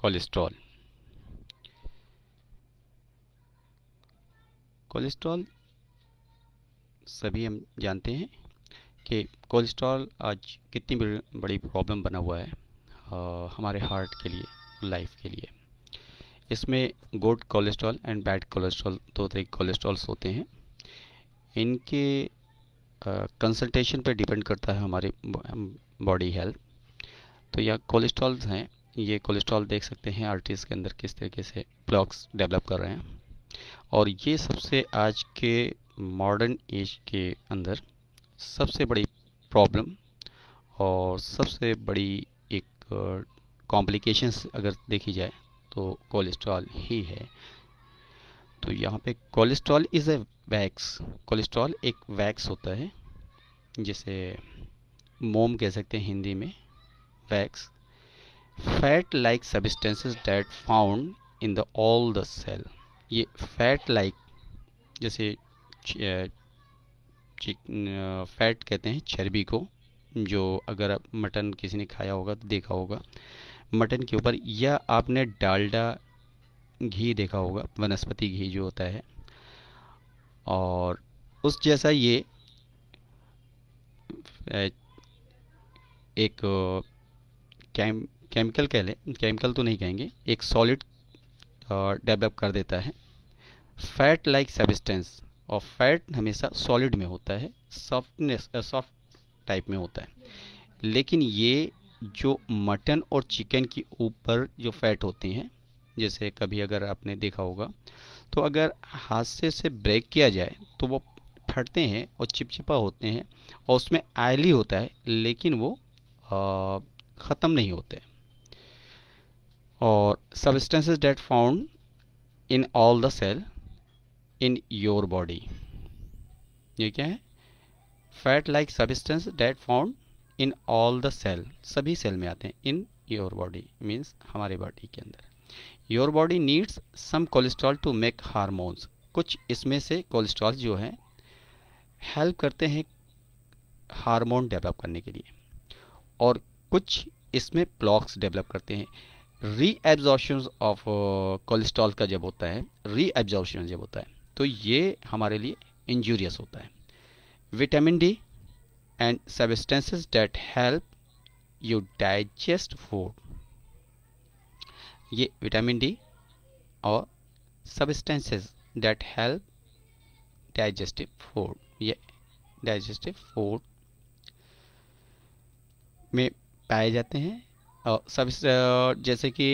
cholesterol cholesterol सभी हम जानते हैं कि कोलेस्ट्रॉल आज कितनी बड़ी प्रॉब्लम बना हुआ है आ, हमारे हार्ट के लिए लाइफ के लिए इसमें good cholesterol and bad cholesterol दो तरह के कोलेस्ट्रॉल्स होते हैं इनके कंसल्टेशन पर डिपेंड करता है हमारी बॉडी हेल्थ तो यह कोलेस्ट्रॉल्स हैं ये कोलेस्ट्रॉल देख सकते हैं आर्टीज के अंदर किस तरीके से ब्लॉक्स डेवलप कर रहे हैं और ये सबसे आज के मॉडर्न एज के अंदर सबसे बड़ी प्रॉब्लम और सबसे बड़ी एक कॉम्प्लिकेशंस uh, अगर देखी जाए तो कोलेस्ट्रॉल ही है तो यहाँ पे cholesterol is a wax cholesterol एक वैक्स होता है जिसे मोम कह सकते हैं हिंदी में wax fat like substances that found in the all the cell ये फैट लाइक -like, जैसे फैट कहते हैं चर्बी को जो अगर मटन किसी ने खाया होगा तो देखा होगा मटन के ऊपर या आपने डालडा घी देखा होगा वनस्पति घी जो होता है और उस जैसा ये एक कैम केमिकल कह लें केमिकल तो नहीं कहेंगे एक सॉलिड डेवलप कर देता है फैट लाइक सबिस्टेंस और फैट हमेशा सॉलिड में होता है सॉफ्टनेस सॉफ्ट टाइप में होता है लेकिन ये जो मटन और चिकन के ऊपर जो फैट होती हैं जैसे कभी अगर आपने देखा होगा तो अगर हाथ से से ब्रेक किया जाए तो वो फटते हैं और चिपचिपा होते हैं और उसमें आयली होता है लेकिन वो ख़त्म नहीं होते और substances that found in all the cell in your body ये क्या है fat like substance that found in all the cell सभी सेल में आते हैं इन योर बॉडी मीन्स हमारे बॉडी के अंदर your body needs some cholesterol to make hormones कुछ इसमें से कोलेस्ट्रॉल जो है हेल्प करते हैं हारमोन डेवलप करने के लिए और कुछ इसमें ब्लॉक्स डेवलप करते हैं रीएब्जॉर्शन ऑफ कोलेस्ट्रॉल का जब होता है रीएब्जॉर्शन जब होता है तो ये हमारे लिए इंजूरियस होता है vitamin D and substances that help you digest food ये विटामिन डी और substances that help digestive food ये डाइजेस्टिव फूड में पाए जाते हैं सब जैसे कि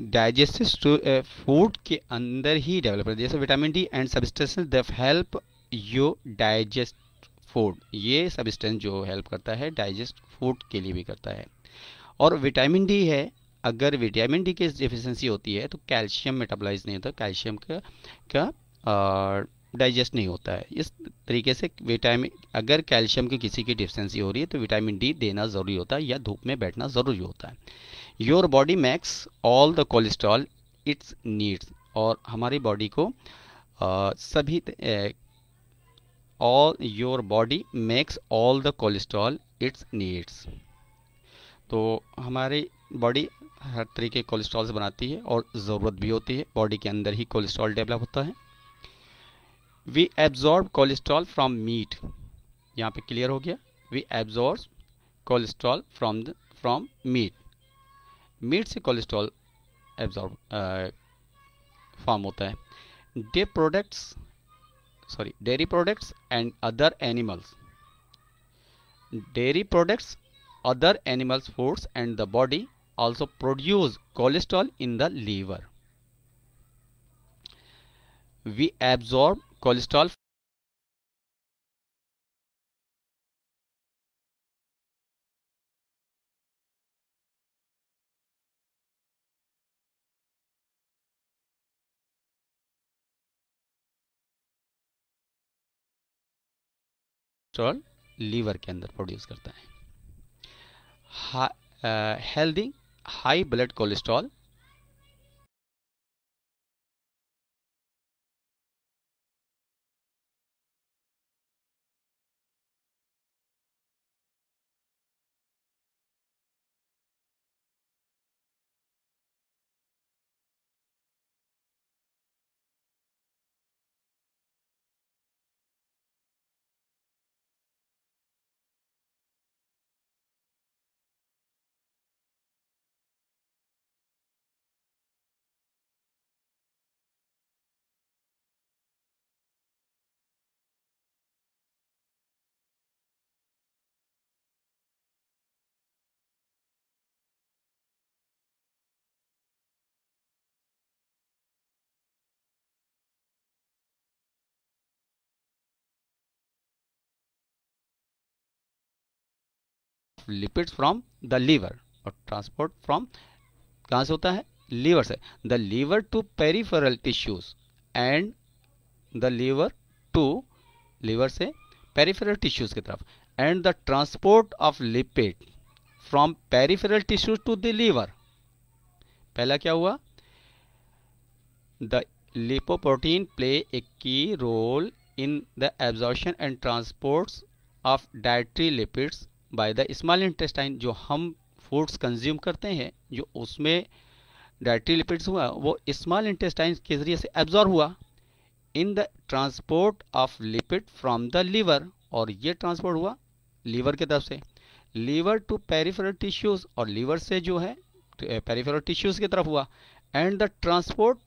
डाइजेस्टिव फूड के अंदर ही डेवलप होता है जैसे vitamin D and substance that help you digest food ये सबस्टेंस जो हेल्प करता है डाइजेस्ट फूड के लिए भी करता है और विटामिन डी है अगर विटामिन डी की डिफिशेंसी होती है तो कैल्शियम मेटाबोलाइज नहीं होता कैल्शियम का, का आ, डाइजेस्ट नहीं होता है इस तरीके से विटामिन अगर कैल्शियम की किसी की डिफिशेंसी हो रही है तो विटामिन डी देना ज़रूरी होता है या धूप में बैठना ज़रूरी होता है your body makes all the cholesterol its needs और हमारी बॉडी को आ, सभी all your body makes all the cholesterol its needs तो हमारी बॉडी हर तरीके कोलेस्ट्रॉल से बनाती है और ज़रूरत भी होती है बॉडी के अंदर ही कोलेस्ट्रॉल डेवलप होता है we absorb cholesterol from meat यहाँ पे क्लियर हो गया we absorb cholesterol from from meat meat से कोलेस्ट्रॉल एब्जॉर्ब फॉर्म होता है day products sorry dairy products and other animals dairy products other animals foods and the body also produce cholesterol in the liver we absorb cholesterol cholesterol liver के अंदर produce करता है healthy high blood cholesterol lipids from the liver और transport from कहाँ से होता है liver से the liver to peripheral tissues and the liver to liver से पेरीफेरल टिश्यूज की तरफ and the transport of lipid from peripheral tissues to the liver पहला क्या हुआ the lipoprotein play a key role in the absorption and transports of dietary lipids by the small intestine जो हम foods consume करते हैं जो उसमें dietary lipids हुआ वो स्मॉल इंटेस्टाइन के जरिए से एब्जॉर्ब हुआ in the transport of lipid from the liver और ये ट्रांसपोर्ट हुआ लीवर की तरफ से लीवर टू पेरीफेरल टिश्यूज और लीवर से जो है पेरीफेरल टिश्यूज की तरफ हुआ and the transport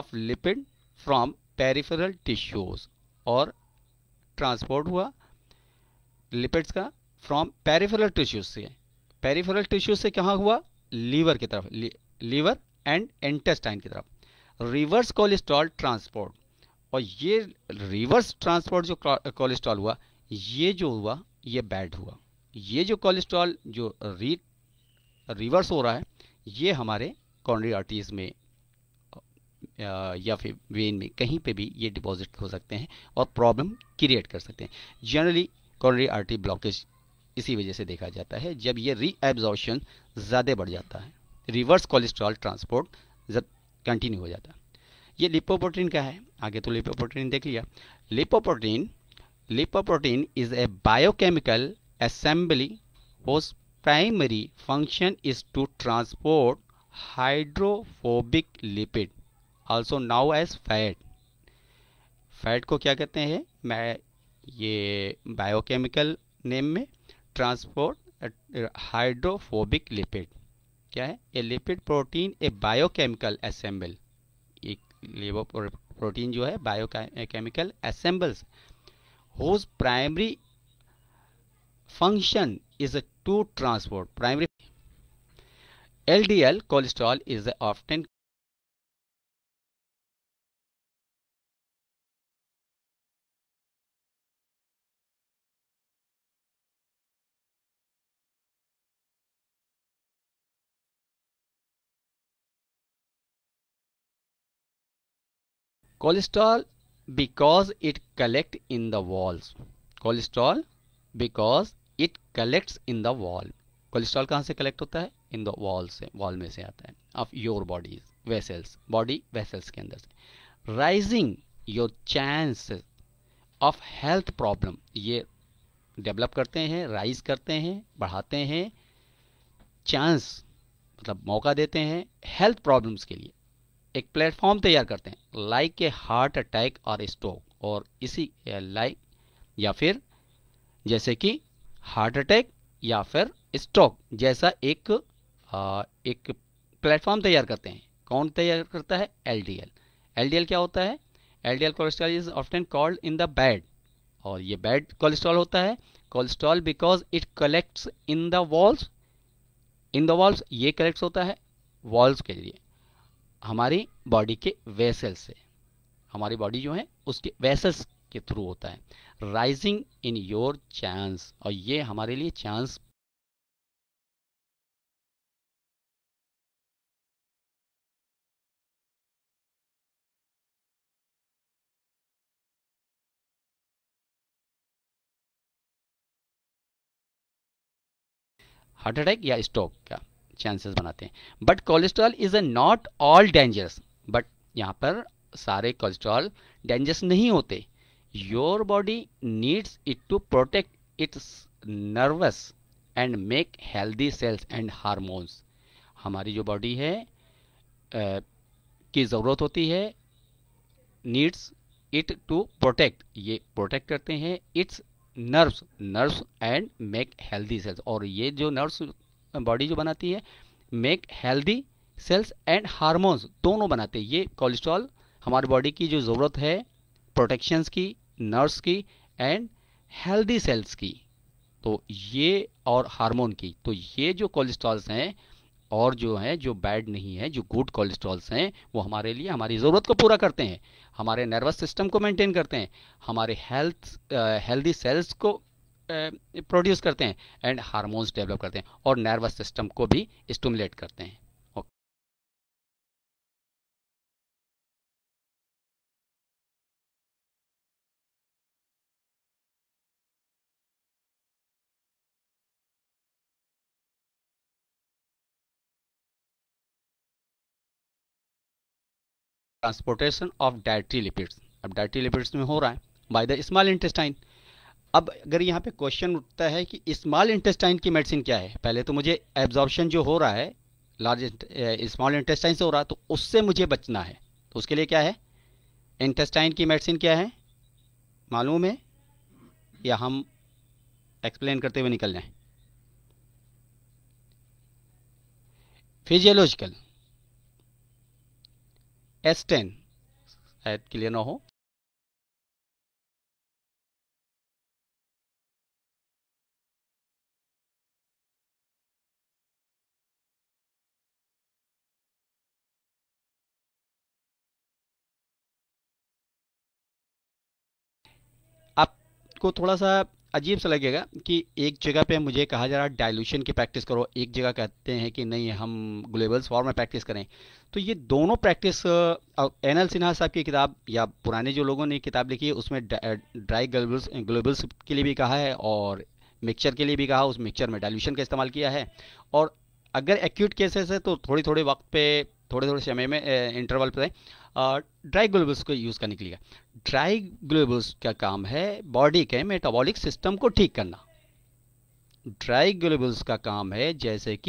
of lipid from peripheral tissues और ट्रांसपोर्ट हुआ लिपिड्स का फ्रॉम पेरीफेरल टिश्यूज से पेरीफेरल टिश्यूज से कहाँ हुआ लीवर की तरफ लीवर एंड इंटेस्टाइन की तरफ रिवर्स कोलेस्ट्रॉल ट्रांसपोर्ट और ये रिवर्स ट्रांसपोर्ट जो कोलेस्ट्रॉल हुआ ये जो हुआ ये बैड हुआ ये जो कोलेस्ट्रॉल जो री रिवर्स हो रहा है ये हमारे कॉन्ड्री आर्टीज में या फिर वेन में कहीं पे भी ये डिपॉजिट हो सकते हैं और प्रॉब्लम क्रिएट कर सकते हैं जनरली कॉन्ड्री आर्टी ब्लॉकेज इसी वजह से देखा जाता है जब ये रीएब्जॉर्शन ज़्यादा बढ़ जाता है रिवर्स कोलेस्ट्रॉल ट्रांसपोर्ट कंटिन्यू हो जाता है ये लिपोप्रोटीन का है आगे तो लिपोप्रोटीन देख लिया lipoprotein lipoprotein is a biochemical assembly whose primary function is to transport hydrophobic lipid also now as fat fat को क्या कहते हैं मैं ये बायोकेमिकल नेम में ट्रांसपोर्ट हाइड्रोफोबिक लिपिड क्या है a lipid protein a biochemical assemble एक लेबो प्रोटीन जो है biochemical assembles whose primary function is to transport primary transport D L cholesterol is often cholesterol because it collect in the walls cholesterol because it collects in the wall cholesterol कहाँ से collect होता है in the wall से wall में से आता है of your bodies vessels body vessels के अंदर से rising your chance of health problem ये डेवलप करते हैं राइज करते हैं बढ़ाते हैं चांस मतलब मौका देते हैं हेल्थ प्रॉब्लम्स के लिए एक प्लेटफॉर्म तैयार करते हैं लाइक के हार्ट अटैक और स्ट्रोक और इसी लाइक या फिर जैसे कि हार्ट अटैक या फिर स्ट्रोक जैसा एक आ, एक प्लेटफॉर्म तैयार करते हैं कौन तैयार करता है एलडीएल एलडीएल क्या होता है LDL cholesterol is often called in the bad और ये बैड कोलेस्ट्रॉल होता है cholesterol because it collects in the walls in the walls ये कलेक्ट्स होता है वॉल्स के लिए हमारी बॉडी के वेसल से हमारी बॉडी जो है उसके वेसल्स के थ्रू होता है राइजिंग इन योर चांस और ये हमारे लिए चांस हार्ट अटैक या स्ट्रोक का चांसेस बनाते हैं but cholesterol is uh not all dangerous but यहाँ पर सारे कोलेस्ट्रॉल डेंजरस नहीं होते your body needs it to protect its nervous and make healthy cells and hormones हमारी जो बॉडी है आ, की ज़रूरत होती है नीड्स इट टू प्रोटेक्ट ये प्रोटेक्ट करते हैं its nerves nerves and make healthy cells और ये जो नर्व्स बॉडी जो बनाती है make healthy cells and hormones दोनों बनाते हैं ये कोलेस्ट्रॉल हमारी बॉडी की जो ज़रूरत है प्रोटेक्शंस की नर्व्स की एंड हेल्दी सेल्स की तो ये और हार्मोन की तो ये जो कोलेस्ट्रॉल्स हैं और जो है जो बैड नहीं है जो गुड कोलेस्ट्रॉल्स हैं वो हमारे लिए हमारी ज़रूरत को पूरा करते हैं हमारे नर्वस सिस्टम को मेंटेन करते हैं हमारे हेल्थ हेल्दी सेल्स को प्रोड्यूस करते हैं एंड हार्मोन्स डेवलप करते हैं और नर्वस सिस्टम को भी स्टमुलेट करते हैं ट्रांसपोर्टेशन ऑफ डायट्री लिपिड्स अब डायट्री लिपिड्स में हो रहा है बाय द स्मॉल इंटेस्टाइन अब अगर यहाँ पे क्वेश्चन उठता है कि स्मॉल इंटेस्टाइन की मेडिसिन क्या है पहले तो मुझे एब्जॉर्बेशन जो हो रहा है लार्ज स्मॉल इंटेस्टाइन से हो रहा है तो उससे मुझे बचना है तो उसके लिए क्या है इंटेस्टाइन की मेडिसिन क्या है मालूम है या हम एक्सप्लेन करते हुए निकल जाए फिजियोलॉजिकल एस टेन शायद क्लियर ना हो को थोड़ा सा अजीब सा लगेगा कि एक जगह पे मुझे कहा जा रहा है डाइल्यूशन की प्रैक्टिस करो एक जगह कहते हैं कि नहीं हम ग्लोबल फॉर्म में प्रैक्टिस करें तो ये दोनों प्रैक्टिस एन एल सिन्हा साहब की किताब या पुराने जो लोगों ने किताब लिखी है उसमें ड्राई ग्लोबल्स ग्लोबल्स के लिए भी कहा है और मिक्सचर के लिए भी कहा उस मिक्सचर में डायल्यूशन का इस्तेमाल किया है और अगर एक्यूट केसेस है तो थोड़ी थोड़े वक्त पे थोड़े थोड़े समय में इंटरवल पर ड्राई ग्लोबल्स को यूज़ करने के लिए ड्राई ग्लोबल्स का काम है बॉडी के मेटाबॉलिक सिस्टम को ठीक करना ड्राई ग्लोबल्स का काम है जैसे कि